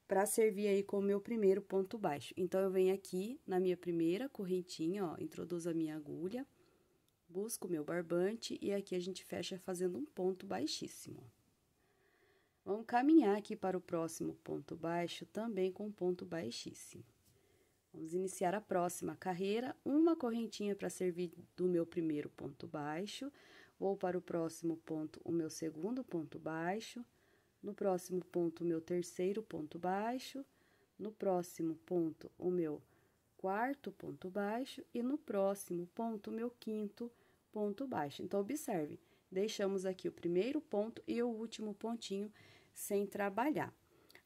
para servir aí como meu primeiro ponto baixo. Então, eu venho aqui na minha primeira correntinha, ó, introduzo a minha agulha, busco o meu barbante e aqui a gente fecha fazendo um ponto baixíssimo. Vamos caminhar aqui para o próximo ponto baixo, também com ponto baixíssimo. Vamos iniciar a próxima carreira, uma correntinha para servir do meu primeiro ponto baixo, vou para o próximo ponto, o meu segundo ponto baixo, no próximo ponto, o meu terceiro ponto baixo, no próximo ponto, o meu quarto ponto baixo e no próximo ponto, o meu quinto ponto baixo. Então, observe, deixamos aqui o primeiro ponto e o último pontinho sem trabalhar.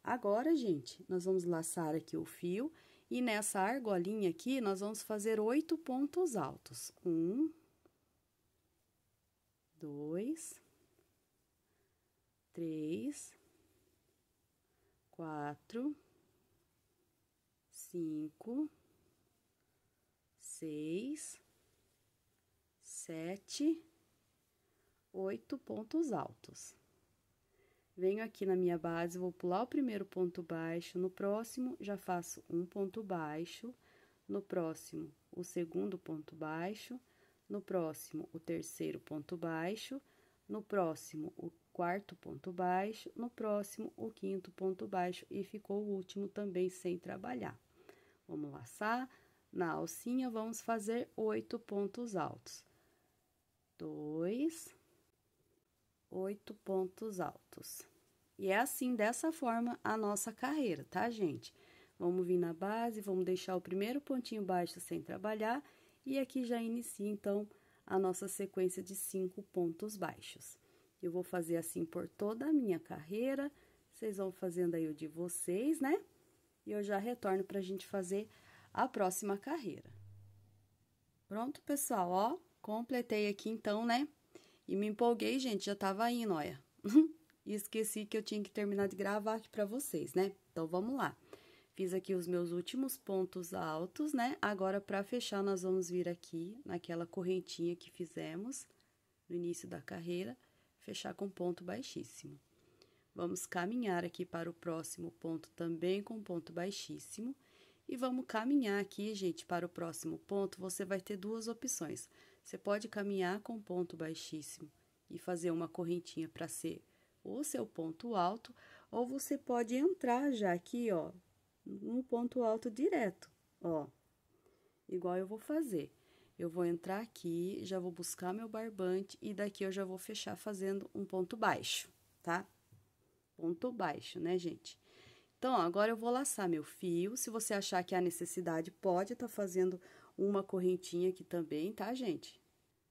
Agora, gente, nós vamos laçar aqui o fio e nessa argolinha aqui, nós vamos fazer oito pontos altos. Um, dois, três, quatro, cinco, seis, sete, oito pontos altos. Venho aqui na minha base, vou pular o primeiro ponto baixo, no próximo já faço um ponto baixo, no próximo o segundo ponto baixo, no próximo o terceiro ponto baixo, no próximo o quarto ponto baixo, no próximo o quinto ponto baixo e ficou o último também sem trabalhar. Vamos laçar. Na alcinha, vamos fazer oito pontos altos. Dois, oito pontos altos. E é assim, dessa forma, a nossa carreira, tá, gente? Vamos vir na base, vamos deixar o primeiro pontinho baixo sem trabalhar. E aqui já inicia, então, a nossa sequência de cinco pontos baixos. Eu vou fazer assim por toda a minha carreira. Vocês vão fazendo aí o de vocês, né? E eu já retorno pra gente fazer a próxima carreira. Pronto, pessoal, ó. Completei aqui então, né? E me empolguei, gente, já tava indo, olha. [laughs] e esqueci que eu tinha que terminar de gravar aqui pra vocês, né? Então, vamos lá. Fiz aqui os meus últimos pontos altos, né? Agora, para fechar, nós vamos vir aqui naquela correntinha que fizemos no início da carreira fechar com ponto baixíssimo. Vamos caminhar aqui para o próximo ponto também com ponto baixíssimo. E vamos caminhar aqui, gente, para o próximo ponto. Você vai ter duas opções. Você pode caminhar com ponto baixíssimo e fazer uma correntinha para ser o seu ponto alto, ou você pode entrar já aqui, ó, no ponto alto direto, ó, igual eu vou fazer. Eu vou entrar aqui, já vou buscar meu barbante e daqui eu já vou fechar fazendo um ponto baixo, tá? Ponto baixo, né, gente? Então, ó, agora eu vou laçar meu fio. Se você achar que há necessidade, pode estar tá fazendo uma correntinha aqui também, tá, gente?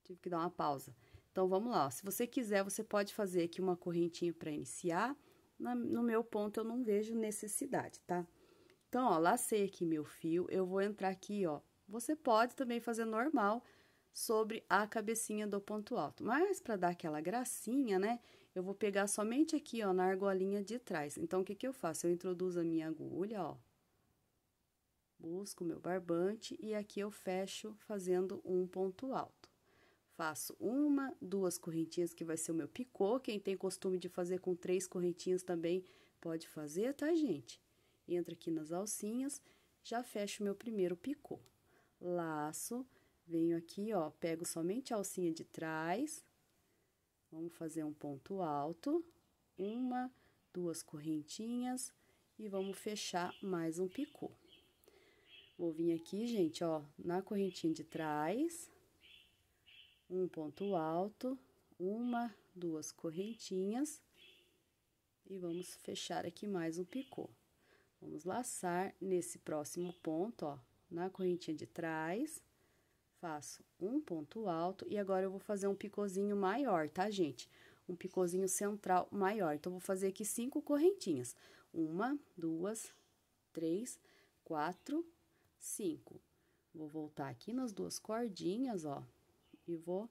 Tive que dar uma pausa. Então, vamos lá. Ó. Se você quiser, você pode fazer aqui uma correntinha para iniciar. Na, no meu ponto, eu não vejo necessidade, tá? Então, ó, lacei aqui meu fio. Eu vou entrar aqui, ó, você pode também fazer normal sobre a cabecinha do ponto alto. Mas para dar aquela gracinha, né, eu vou pegar somente aqui, ó, na argolinha de trás. Então, o que que eu faço? Eu introduzo a minha agulha, ó. Busco o meu barbante e aqui eu fecho fazendo um ponto alto. Faço uma, duas correntinhas que vai ser o meu picô. Quem tem costume de fazer com três correntinhas também pode fazer, tá, gente? Entra aqui nas alcinhas, já fecho o meu primeiro picô laço, venho aqui, ó, pego somente a alcinha de trás, vamos fazer um ponto alto, uma, duas correntinhas e vamos fechar mais um picô. Vou vir aqui, gente, ó, na correntinha de trás, um ponto alto, uma, duas correntinhas e vamos fechar aqui mais um picô. Vamos laçar nesse próximo ponto, ó, na correntinha de trás, faço um ponto alto e agora eu vou fazer um picôzinho maior, tá, gente? Um picôzinho central maior. Então, vou fazer aqui cinco correntinhas. Uma, duas, três, quatro, cinco. Vou voltar aqui nas duas cordinhas, ó, e vou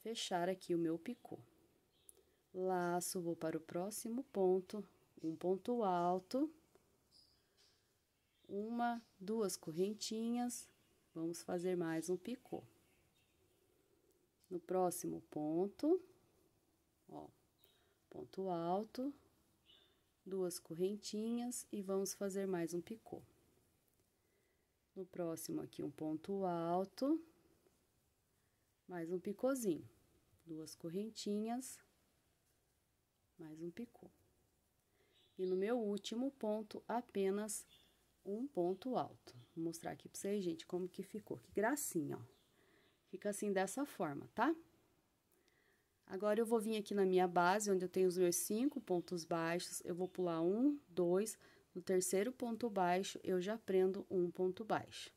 fechar aqui o meu picô. Laço, vou para o próximo ponto, um ponto alto uma, duas correntinhas, vamos fazer mais um picô. No próximo ponto, ó, ponto alto, duas correntinhas e vamos fazer mais um picô. No próximo aqui um ponto alto, mais um picôzinho, duas correntinhas, mais um picô. E no meu último ponto, apenas um ponto alto. Vou mostrar aqui pra vocês, gente, como que ficou. Que gracinha, ó. Fica assim dessa forma, tá? Agora, eu vou vir aqui na minha base, onde eu tenho os meus cinco pontos baixos. Eu vou pular um, dois, no terceiro ponto baixo, eu já prendo um ponto baixo.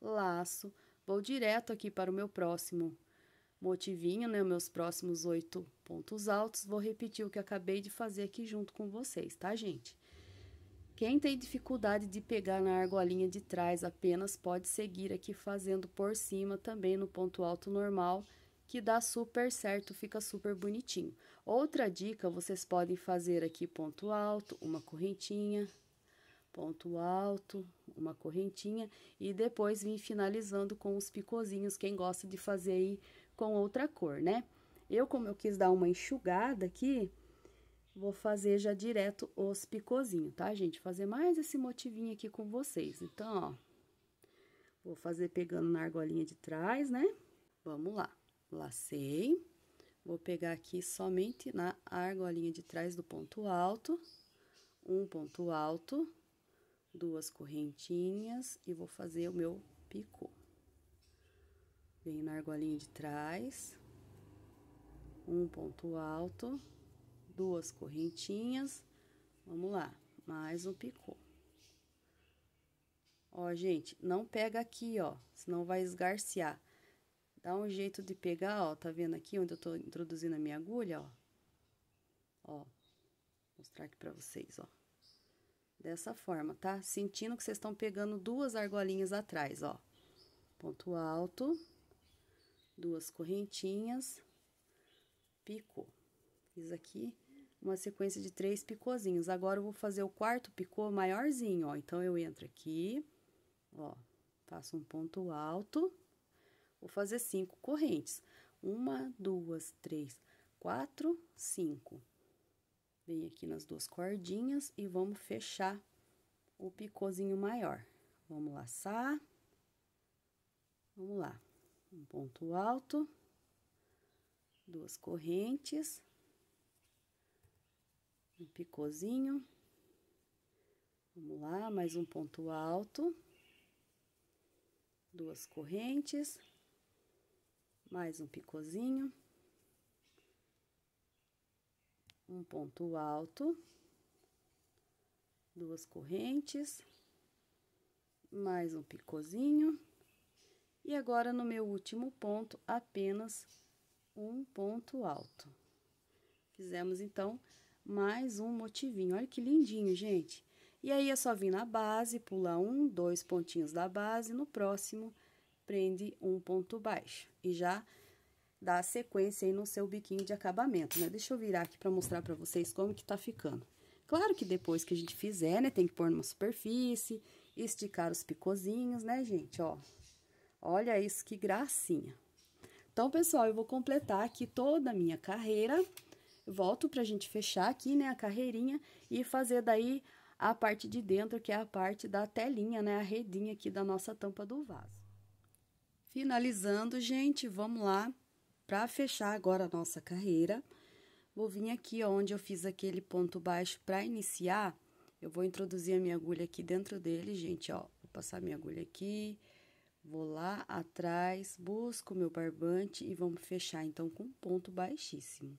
Laço, vou direto aqui para o meu próximo motivinho, né? Meus próximos oito pontos altos. Vou repetir o que acabei de fazer aqui junto com vocês, tá, gente? Quem tem dificuldade de pegar na argolinha de trás apenas pode seguir aqui fazendo por cima também no ponto alto normal, que dá super certo, fica super bonitinho. Outra dica, vocês podem fazer aqui ponto alto, uma correntinha, ponto alto, uma correntinha e depois vir finalizando com os picozinhos, quem gosta de fazer aí com outra cor, né? Eu, como eu quis dar uma enxugada aqui, Vou fazer já direto os picozinhos, tá, gente? Fazer mais esse motivinho aqui com vocês. Então, ó, vou fazer pegando na argolinha de trás, né? Vamos lá. Lacei. Vou pegar aqui somente na argolinha de trás do ponto alto. Um ponto alto. Duas correntinhas. E vou fazer o meu picô. Venho na argolinha de trás. Um ponto alto duas correntinhas. Vamos lá, mais um picô. Ó, gente, não pega aqui, ó, senão vai esgarciar. Dá um jeito de pegar, ó, tá vendo aqui onde eu tô introduzindo a minha agulha, ó? Ó, vou mostrar aqui pra vocês, ó. Dessa forma, tá? Sentindo que vocês estão pegando duas argolinhas atrás, ó. Ponto alto, duas correntinhas, picô. Fiz aqui uma sequência de três picôzinhos. Agora, eu vou fazer o quarto picô maiorzinho, ó. Então, eu entro aqui, ó, faço um ponto alto, vou fazer cinco correntes. Uma, duas, três, quatro, cinco. Vem aqui nas duas cordinhas e vamos fechar o picôzinho maior. Vamos laçar. Vamos lá. Um ponto alto, duas correntes um picôzinho. Vamos lá, mais um ponto alto. Duas correntes. Mais um picôzinho. Um ponto alto. Duas correntes. Mais um picôzinho. E agora, no meu último ponto, apenas um ponto alto. Fizemos, então, mais um motivinho. Olha que lindinho, gente. E aí, é só vir na base, pular um, dois pontinhos da base, no próximo, prende um ponto baixo. E já dá sequência aí no seu biquinho de acabamento, né? Deixa eu virar aqui pra mostrar pra vocês como que tá ficando. Claro que depois que a gente fizer, né, tem que pôr numa superfície, esticar os picozinhos, né, gente, ó. Olha isso, que gracinha. Então, pessoal, eu vou completar aqui toda a minha carreira volto para a gente fechar aqui, né, a carreirinha e fazer daí a parte de dentro, que é a parte da telinha, né, a redinha aqui da nossa tampa do vaso. Finalizando, gente, vamos lá para fechar agora a nossa carreira. Vou vir aqui onde eu fiz aquele ponto baixo para iniciar, eu vou introduzir a minha agulha aqui dentro dele, gente, ó. Vou passar minha agulha aqui, vou lá atrás, busco meu barbante e vamos fechar então com um ponto baixíssimo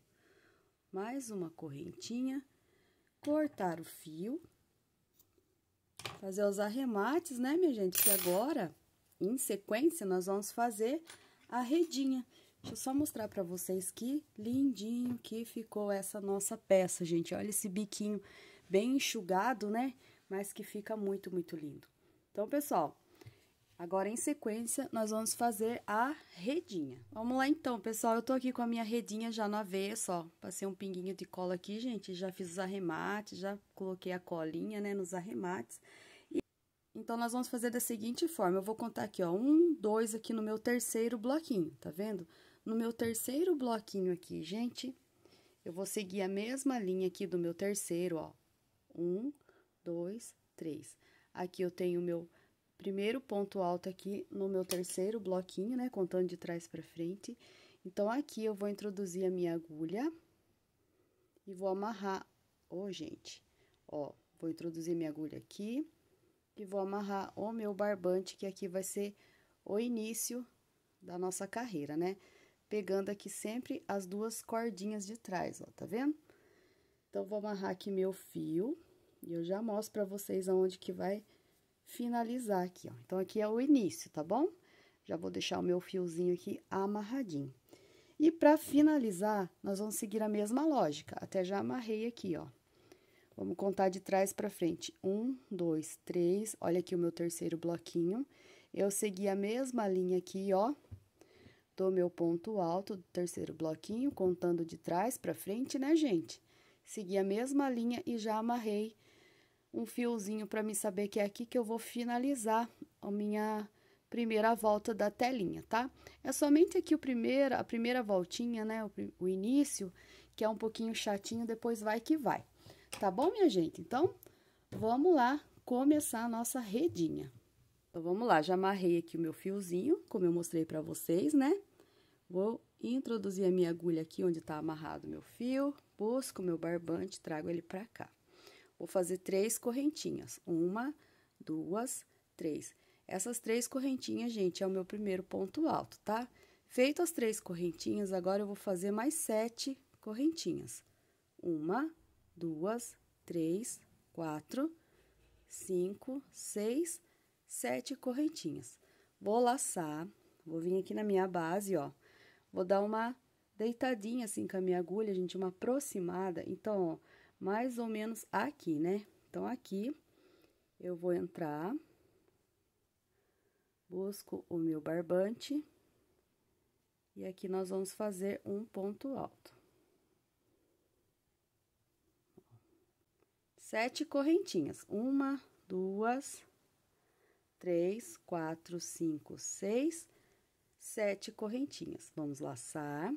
mais uma correntinha, cortar o fio, fazer os arremates, né, minha gente? Que agora, em sequência, nós vamos fazer a redinha. Deixa eu só mostrar pra vocês que lindinho que ficou essa nossa peça, gente. Olha esse biquinho bem enxugado, né? Mas que fica muito, muito lindo. Então, pessoal, Agora, em sequência, nós vamos fazer a redinha. Vamos lá, então, pessoal. Eu tô aqui com a minha redinha já no avesso, ó. Passei um pinguinho de cola aqui, gente. Já fiz os arremates, já coloquei a colinha, né, nos arremates. E... Então, nós vamos fazer da seguinte forma. Eu vou contar aqui, ó, um, dois aqui no meu terceiro bloquinho, tá vendo? No meu terceiro bloquinho aqui, gente, eu vou seguir a mesma linha aqui do meu terceiro, ó. Um, dois, três. Aqui eu tenho o meu primeiro ponto alto aqui no meu terceiro bloquinho, né, contando de trás para frente. Então, aqui eu vou introduzir a minha agulha e vou amarrar, ô, oh, gente, ó, vou introduzir minha agulha aqui e vou amarrar o meu barbante, que aqui vai ser o início da nossa carreira, né? Pegando aqui sempre as duas cordinhas de trás, ó, tá vendo? Então, vou amarrar aqui meu fio e eu já mostro para vocês aonde que vai finalizar aqui, ó. Então, aqui é o início, tá bom? Já vou deixar o meu fiozinho aqui amarradinho. E para finalizar, nós vamos seguir a mesma lógica. Até já amarrei aqui, ó. Vamos contar de trás para frente. Um, dois, três. Olha aqui o meu terceiro bloquinho. Eu segui a mesma linha aqui, ó. Do meu ponto alto do terceiro bloquinho, contando de trás para frente, né, gente? Segui a mesma linha e já amarrei um fiozinho para me saber que é aqui que eu vou finalizar a minha primeira volta da telinha, tá? É somente aqui o primeiro, a primeira voltinha, né, o, o início, que é um pouquinho chatinho, depois vai que vai. Tá bom, minha gente? Então, vamos lá começar a nossa redinha. Então, vamos lá, já amarrei aqui o meu fiozinho, como eu mostrei pra vocês, né? Vou introduzir a minha agulha aqui onde tá amarrado o meu fio, busco o meu barbante, trago ele pra cá. Vou fazer três correntinhas. Uma, duas, três. Essas três correntinhas, gente, é o meu primeiro ponto alto, tá? Feito as três correntinhas, agora eu vou fazer mais sete correntinhas. Uma, duas, três, quatro, cinco, seis, sete correntinhas. Vou laçar, vou vir aqui na minha base, ó. Vou dar uma deitadinha assim com a minha agulha, gente, uma aproximada. Então, ó, mais ou menos aqui, né? Então, aqui eu vou entrar, busco o meu barbante, e aqui nós vamos fazer um ponto alto. Sete correntinhas, uma, duas, três, quatro, cinco, seis, sete correntinhas. Vamos laçar,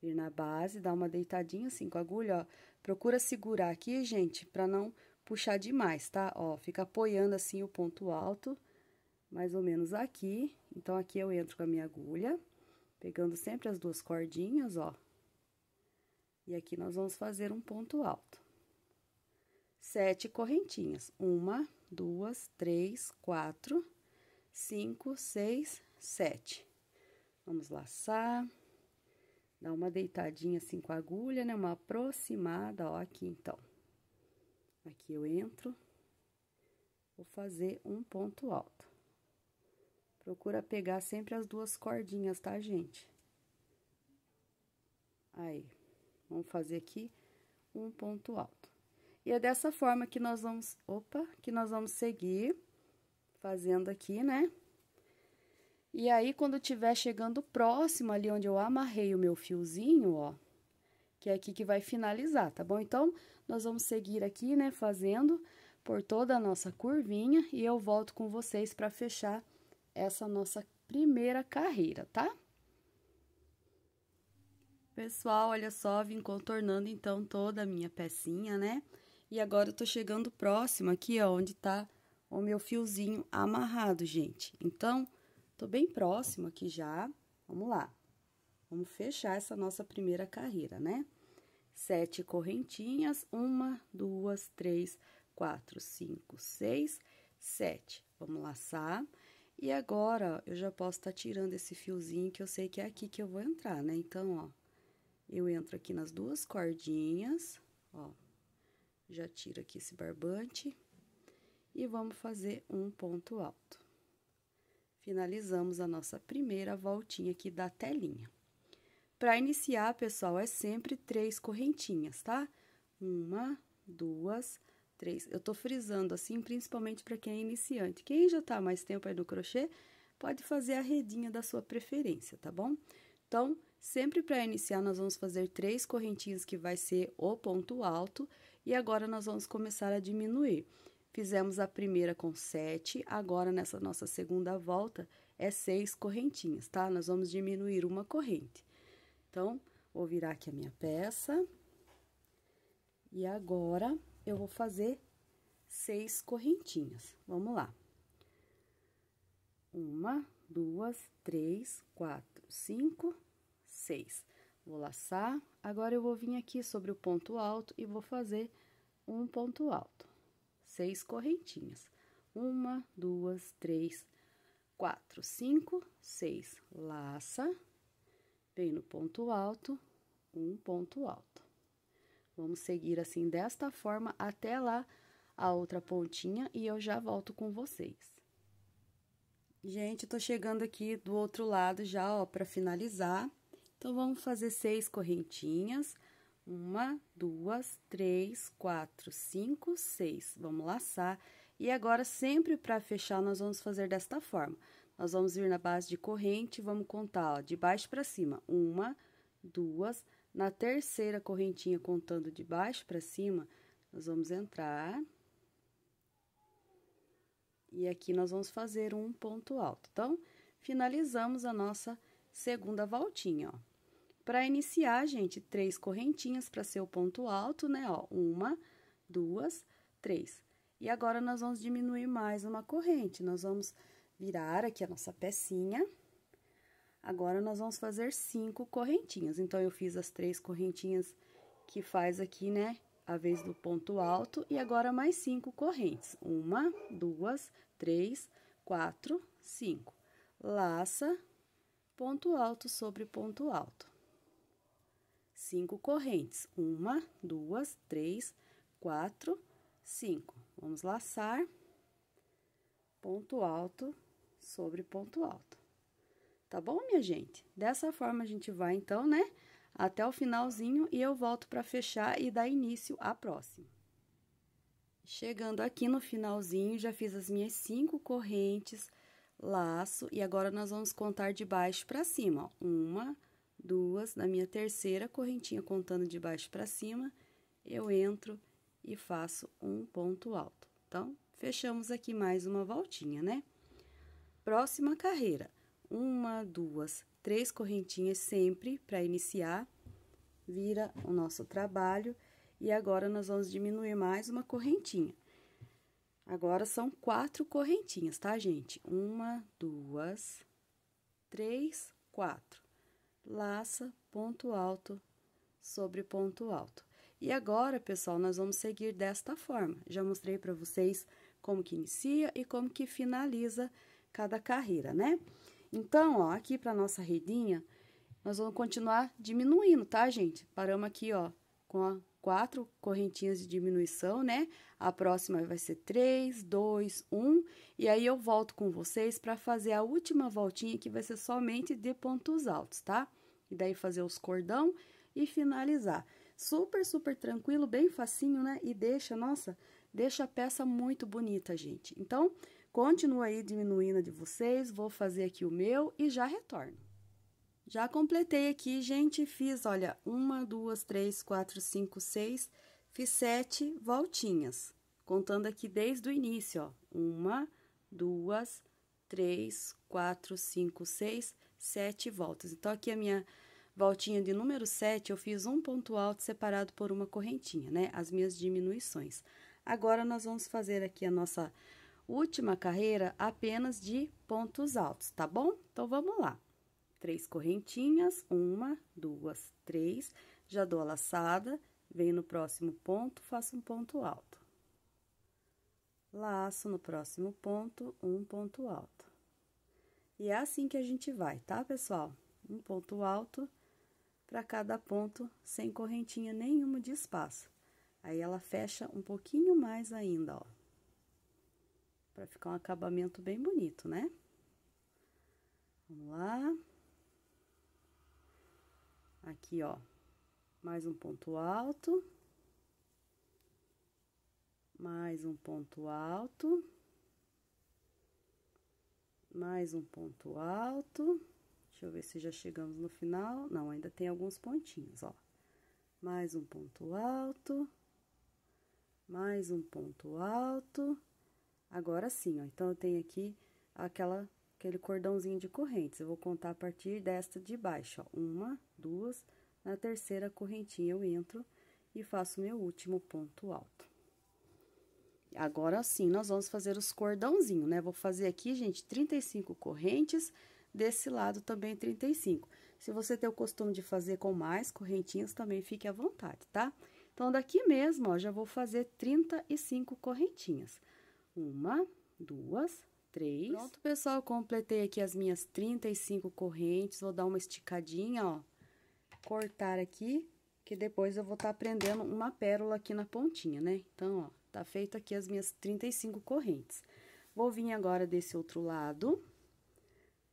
vir na base, dar uma deitadinha, assim a agulha, ó. Procura segurar aqui, gente, para não puxar demais, tá? Ó, fica apoiando assim o ponto alto, mais ou menos aqui. Então, aqui eu entro com a minha agulha, pegando sempre as duas cordinhas, ó. E aqui nós vamos fazer um ponto alto. Sete correntinhas. Uma, duas, três, quatro, cinco, seis, sete. Vamos laçar. Dá uma deitadinha assim com a agulha, né? Uma aproximada, ó, aqui então. Aqui eu entro, vou fazer um ponto alto. Procura pegar sempre as duas cordinhas, tá, gente? Aí, vamos fazer aqui um ponto alto. E é dessa forma que nós vamos, opa, que nós vamos seguir fazendo aqui, né? E aí, quando estiver chegando próximo ali onde eu amarrei o meu fiozinho, ó, que é aqui que vai finalizar, tá bom? Então, nós vamos seguir aqui, né, fazendo por toda a nossa curvinha e eu volto com vocês para fechar essa nossa primeira carreira, tá? Pessoal, olha só, vim contornando então toda a minha pecinha, né? E agora eu tô chegando próximo aqui, ó, onde tá o meu fiozinho amarrado, gente. Então, Tô bem próximo aqui já. Vamos lá. Vamos fechar essa nossa primeira carreira, né? Sete correntinhas, uma, duas, três, quatro, cinco, seis, sete. Vamos laçar. E agora, eu já posso estar tá tirando esse fiozinho que eu sei que é aqui que eu vou entrar, né? Então, ó, eu entro aqui nas duas cordinhas, ó, já tiro aqui esse barbante e vamos fazer um ponto alto finalizamos a nossa primeira voltinha aqui da telinha. Para iniciar, pessoal, é sempre três correntinhas, tá? Uma, duas, três. Eu tô frisando assim, principalmente para quem é iniciante. Quem já tá mais tempo aí no crochê, pode fazer a redinha da sua preferência, tá bom? Então, sempre para iniciar, nós vamos fazer três correntinhas que vai ser o ponto alto. E agora, nós vamos começar a diminuir. Fizemos a primeira com sete, agora nessa nossa segunda volta é seis correntinhas, tá? Nós vamos diminuir uma corrente. Então, vou virar aqui a minha peça. E agora, eu vou fazer seis correntinhas. Vamos lá. Uma, duas, três, quatro, cinco, seis. Vou laçar. Agora, eu vou vir aqui sobre o ponto alto e vou fazer um ponto alto seis correntinhas. Uma, duas, três, quatro, cinco, seis. Laça, vem no ponto alto, um ponto alto. Vamos seguir assim, desta forma, até lá a outra pontinha e eu já volto com vocês. Gente, tô chegando aqui do outro lado já, ó, pra finalizar. Então, vamos fazer seis correntinhas uma, duas, três, quatro, cinco, seis. Vamos laçar. E agora, sempre para fechar, nós vamos fazer desta forma. Nós vamos vir na base de corrente, vamos contar, ó, de baixo para cima. Uma, duas. Na terceira correntinha, contando de baixo para cima, nós vamos entrar. E aqui nós vamos fazer um ponto alto. Então, finalizamos a nossa segunda voltinha, ó. Para iniciar, gente, três correntinhas para ser o ponto alto, né? Ó, uma, duas, três. E agora, nós vamos diminuir mais uma corrente. Nós vamos virar aqui a nossa pecinha. Agora, nós vamos fazer cinco correntinhas. Então, eu fiz as três correntinhas que faz aqui, né? A vez do ponto alto. E agora, mais cinco correntes. Uma, duas, três, quatro, cinco. Laça, ponto alto sobre ponto alto cinco correntes. Uma, duas, três, quatro, cinco. Vamos laçar ponto alto sobre ponto alto. Tá bom, minha gente? Dessa forma, a gente vai, então, né? Até o finalzinho e eu volto para fechar e dar início à próxima. Chegando aqui no finalzinho, já fiz as minhas cinco correntes, laço, e agora nós vamos contar de baixo para cima. Ó. Uma, duas, na minha terceira correntinha contando de baixo para cima, eu entro e faço um ponto alto. Então, fechamos aqui mais uma voltinha, né? Próxima carreira, uma, duas, três correntinhas sempre para iniciar, vira o nosso trabalho e agora nós vamos diminuir mais uma correntinha. Agora são quatro correntinhas, tá, gente? Uma, duas, três, quatro laça ponto alto sobre ponto alto. E agora, pessoal, nós vamos seguir desta forma. Já mostrei para vocês como que inicia e como que finaliza cada carreira, né? Então, ó, aqui para nossa redinha, nós vamos continuar diminuindo, tá, gente? Paramos aqui, ó, com a quatro correntinhas de diminuição, né? A próxima vai ser três dois um e aí eu volto com vocês para fazer a última voltinha, que vai ser somente de pontos altos, tá? E daí fazer os cordão e finalizar. Super, super tranquilo, bem facinho, né? E deixa, nossa, deixa a peça muito bonita, gente. Então, continua aí diminuindo a de vocês, vou fazer aqui o meu e já retorno. Já completei aqui, gente, fiz, olha, uma, duas, três, quatro, cinco, seis, fiz sete voltinhas, contando aqui desde o início, ó, uma, duas, três, quatro, cinco, seis, sete voltas. Então, aqui a minha voltinha de número 7, eu fiz um ponto alto separado por uma correntinha, né? As minhas diminuições. Agora, nós vamos fazer aqui a nossa última carreira apenas de pontos altos, tá bom? Então, vamos lá. Três correntinhas, uma, duas, três, já dou a laçada, venho no próximo ponto, faço um ponto alto. Laço no próximo ponto, um ponto alto. E é assim que a gente vai, tá, pessoal? Um ponto alto para cada ponto, sem correntinha nenhuma de espaço. Aí, ela fecha um pouquinho mais ainda, ó. Pra ficar um acabamento bem bonito, né? Vamos lá. Aqui, ó. Mais um ponto alto. Mais um ponto alto mais um ponto alto. Deixa eu ver se já chegamos no final. Não, ainda tem alguns pontinhos, ó. Mais um ponto alto. Mais um ponto alto. Agora sim, ó. Então, eu tenho aqui aquela, aquele cordãozinho de correntes. Eu vou contar a partir desta de baixo, ó. Uma, duas. Na terceira correntinha, eu entro e faço meu último ponto alto. Agora sim, nós vamos fazer os cordãozinhos, né? Vou fazer aqui, gente, 35 correntes, desse lado também 35. Se você tem o costume de fazer com mais correntinhas, também fique à vontade, tá? Então, daqui mesmo, ó, já vou fazer 35 correntinhas. Uma, duas, três. Pronto, pessoal, completei aqui as minhas 35 correntes, vou dar uma esticadinha, ó. Cortar aqui, que depois eu vou estar tá prendendo uma pérola aqui na pontinha, né? Então, ó, Tá feito aqui as minhas 35 correntes. Vou vir agora desse outro lado.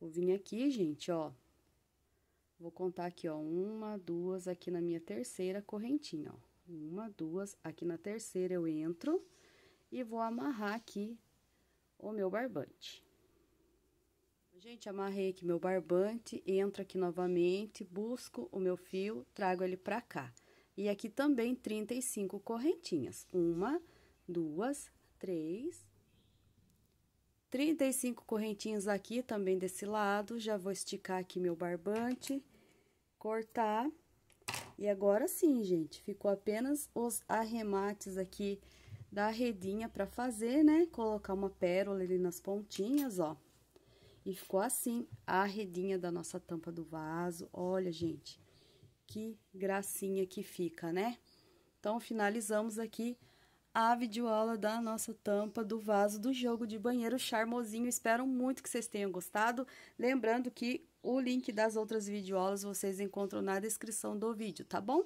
Vou vir aqui, gente, ó. Vou contar aqui, ó, uma, duas, aqui na minha terceira correntinha, ó. Uma, duas, aqui na terceira eu entro e vou amarrar aqui o meu barbante. Gente, amarrei aqui meu barbante, entro aqui novamente, busco o meu fio, trago ele pra cá. E aqui também 35 correntinhas. Uma, duas duas, três. 35 correntinhas aqui também desse lado, já vou esticar aqui meu barbante, cortar. E agora sim, gente, ficou apenas os arremates aqui da redinha para fazer, né? Colocar uma pérola ali nas pontinhas, ó. E ficou assim a redinha da nossa tampa do vaso. Olha, gente, que gracinha que fica, né? Então, finalizamos aqui a videoaula da nossa tampa do vaso do jogo de banheiro charmosinho. Espero muito que vocês tenham gostado. Lembrando que o link das outras videoaulas vocês encontram na descrição do vídeo, tá bom?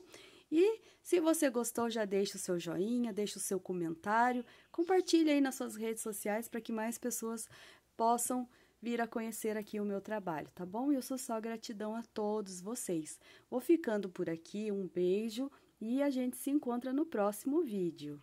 E se você gostou, já deixa o seu joinha, deixa o seu comentário, compartilha aí nas suas redes sociais para que mais pessoas possam vir a conhecer aqui o meu trabalho, tá bom? Eu sou só gratidão a todos vocês. Vou ficando por aqui, um beijo e a gente se encontra no próximo vídeo.